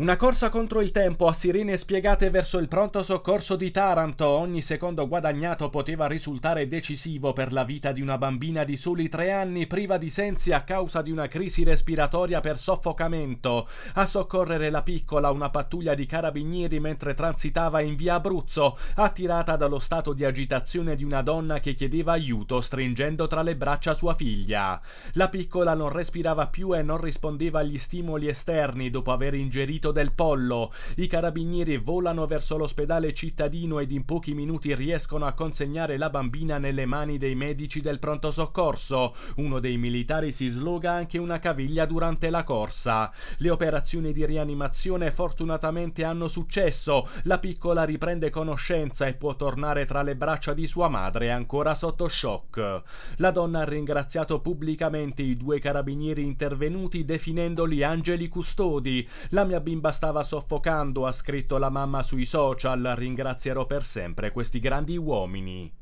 Una corsa contro il tempo a sirene spiegate verso il pronto soccorso di Taranto. Ogni secondo guadagnato poteva risultare decisivo per la vita di una bambina di soli tre anni priva di sensi a causa di una crisi respiratoria per soffocamento. A soccorrere la piccola una pattuglia di carabinieri mentre transitava in via Abruzzo, attirata dallo stato di agitazione di una donna che chiedeva aiuto stringendo tra le braccia sua figlia. La piccola non respirava più e non rispondeva agli stimoli esterni dopo aver ingerito vomito del pollo. I carabinieri volano verso l'ospedale cittadino ed in pochi minuti riescono a consegnare la bambina nelle mani dei medici del pronto soccorso. Uno dei militari si sloga anche una caviglia durante la corsa. Le operazioni di rianimazione fortunatamente hanno successo. La piccola riprende conoscenza e può tornare tra le braccia di sua madre ancora sotto shock. La donna ha ringraziato pubblicamente i due carabinieri intervenuti definendoli angeli custodi. La mia bimba bimba stava soffocando, ha scritto la mamma sui social, ringrazierò per sempre questi grandi uomini.